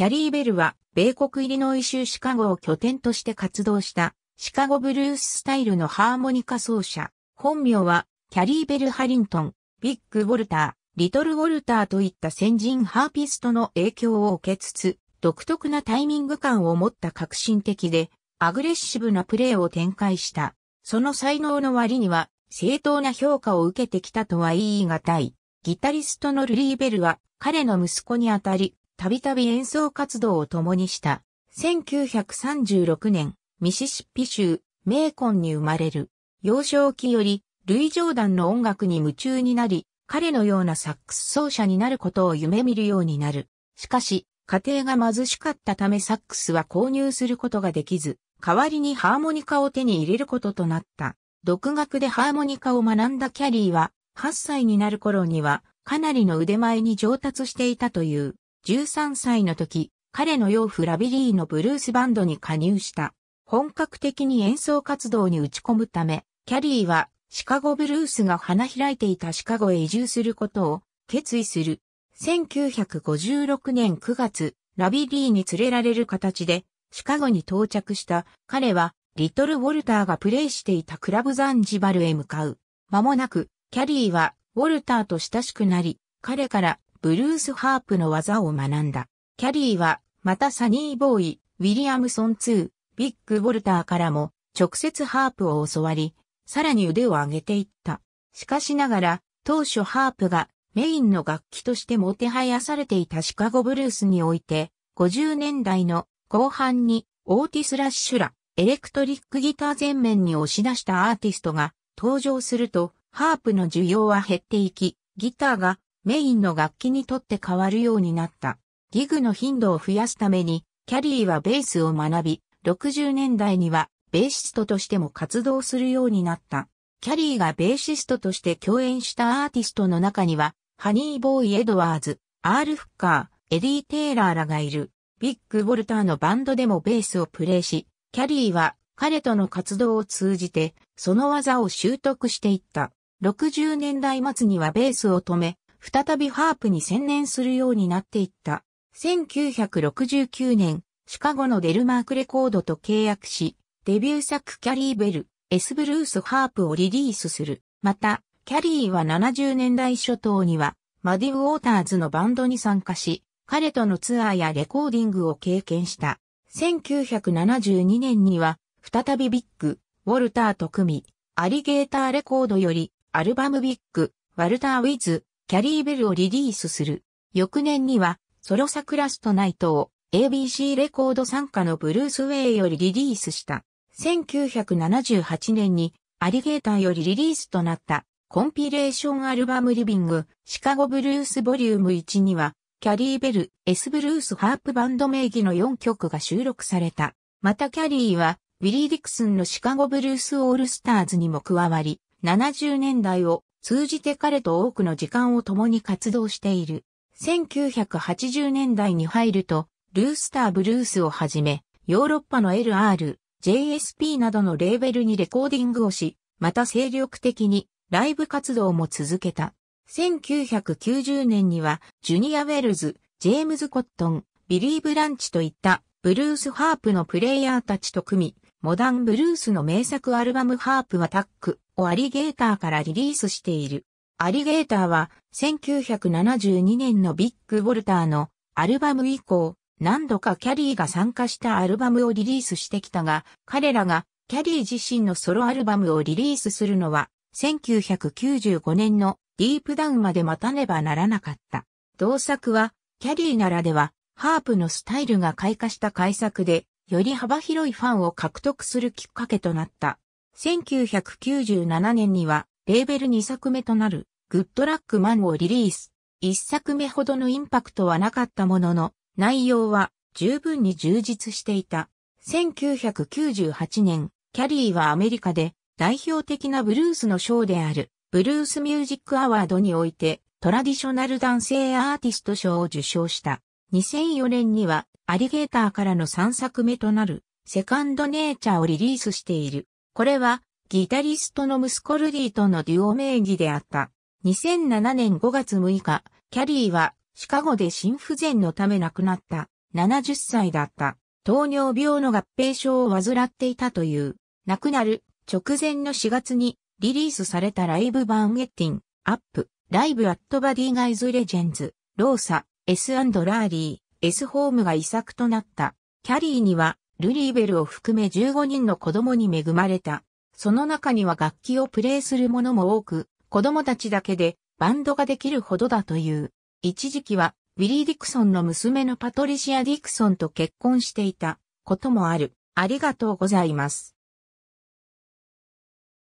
キャリー・ベルは、米国イリノイ州シカゴを拠点として活動した、シカゴブルーススタイルのハーモニカ奏者。本名は、キャリー・ベル・ハリントン、ビッグ・ウォルター、リトル・ウォルターといった先人ハーピストの影響を受けつつ、独特なタイミング感を持った革新的で、アグレッシブなプレーを展開した。その才能の割には、正当な評価を受けてきたとは言い難い。ギタリストのルリーベルは、彼の息子にあたり、たびたび演奏活動を共にした。1936年、ミシシッピ州、メーコンに生まれる。幼少期より、ルイ・ジョーダンの音楽に夢中になり、彼のようなサックス奏者になることを夢見るようになる。しかし、家庭が貧しかったためサックスは購入することができず、代わりにハーモニカを手に入れることとなった。独学でハーモニカを学んだキャリーは、8歳になる頃には、かなりの腕前に上達していたという。13歳の時、彼の養父ラビリーのブルースバンドに加入した。本格的に演奏活動に打ち込むため、キャリーはシカゴブルースが花開いていたシカゴへ移住することを決意する。1956年9月、ラビリーに連れられる形でシカゴに到着した彼はリトル・ウォルターがプレイしていたクラブザンジバルへ向かう。間もなく、キャリーはウォルターと親しくなり、彼からブルースハープの技を学んだ。キャリーは、またサニーボーイ、ウィリアムソン2、ビッグ・ウォルターからも、直接ハープを教わり、さらに腕を上げていった。しかしながら、当初ハープがメインの楽器としてもてはやされていたシカゴブルースにおいて、50年代の後半にオーティス・ラッシュラ、エレクトリックギター全面に押し出したアーティストが登場すると、ハープの需要は減っていき、ギターがメインの楽器にとって変わるようになった。ギグの頻度を増やすために、キャリーはベースを学び、60年代にはベーシストとしても活動するようになった。キャリーがベーシストとして共演したアーティストの中には、ハニーボーイ・エドワーズ、アール・フッカー、エディ・テイラーらがいる。ビッグ・ウォルターのバンドでもベースをプレイし、キャリーは彼との活動を通じて、その技を習得していった。60年代末にはベースを止め、再びハープに専念するようになっていった。1969年、シカゴのデルマークレコードと契約し、デビュー作キャリーベル、エスブルースハープをリリースする。また、キャリーは70年代初頭には、マディ・ウォーターズのバンドに参加し、彼とのツアーやレコーディングを経験した。1972年には、再びビッグ、ウォルターと組み、アリゲーターレコードより、アルバムビッグ、ワルター・ウィズ、キャリーベルをリリースする。翌年には、ソロサクラストナイトを ABC レコード参加のブルースウェイよりリリースした。1978年にアリゲーターよりリリースとなったコンピレーションアルバムリビングシカゴブルースボリューム1にはキャリーベル、S ブルースハープバンド名義の4曲が収録された。またキャリーはウィリー・ディクスンのシカゴブルースオールスターズにも加わり、70年代を通じて彼と多くの時間を共に活動している。1980年代に入ると、ルースターブルースをはじめ、ヨーロッパの LR、JSP などのレーベルにレコーディングをし、また精力的にライブ活動も続けた。1990年には、ジュニア・ウェルズ、ジェームズ・コットン、ビリー・ブランチといったブルース・ハープのプレイヤーたちと組み、モダンブルースの名作アルバムハープはタック、をアリゲーターからリリースしている。アリゲーターは1972年のビッグ・ウォルターのアルバム以降、何度かキャリーが参加したアルバムをリリースしてきたが、彼らがキャリー自身のソロアルバムをリリースするのは、1995年のディープダウンまで待たねばならなかった。同作は、キャリーならでは、ハープのスタイルが開花した改作で、より幅広いファンを獲得するきっかけとなった。1997年には、レーベル2作目となる、グッドラックマンをリリース。1作目ほどのインパクトはなかったものの、内容は十分に充実していた。1998年、キャリーはアメリカで代表的なブルースの賞である、ブルースミュージックアワードにおいて、トラディショナル男性アーティスト賞を受賞した。2004年には、アリゲーターからの3作目となる、セカンドネイチャーをリリースしている。これは、ギタリストのムスコルディとのデュオ名義であった。2007年5月6日、キャリーはシカゴで心不全のため亡くなった。70歳だった。糖尿病の合併症を患っていたという。亡くなる直前の4月にリリースされたライブバーン・ウェッティン、アップ、ライブアットバディガイズレジェンズ、ローサ、S& ラーリー、S ホームが遺作となった。キャリーにはルリーベルを含め15人の子供に恵まれた。その中には楽器をプレイする者も多く、子供たちだけでバンドができるほどだという。一時期は、ウィリー・ディクソンの娘のパトリシア・ディクソンと結婚していたこともある。ありがとうございます。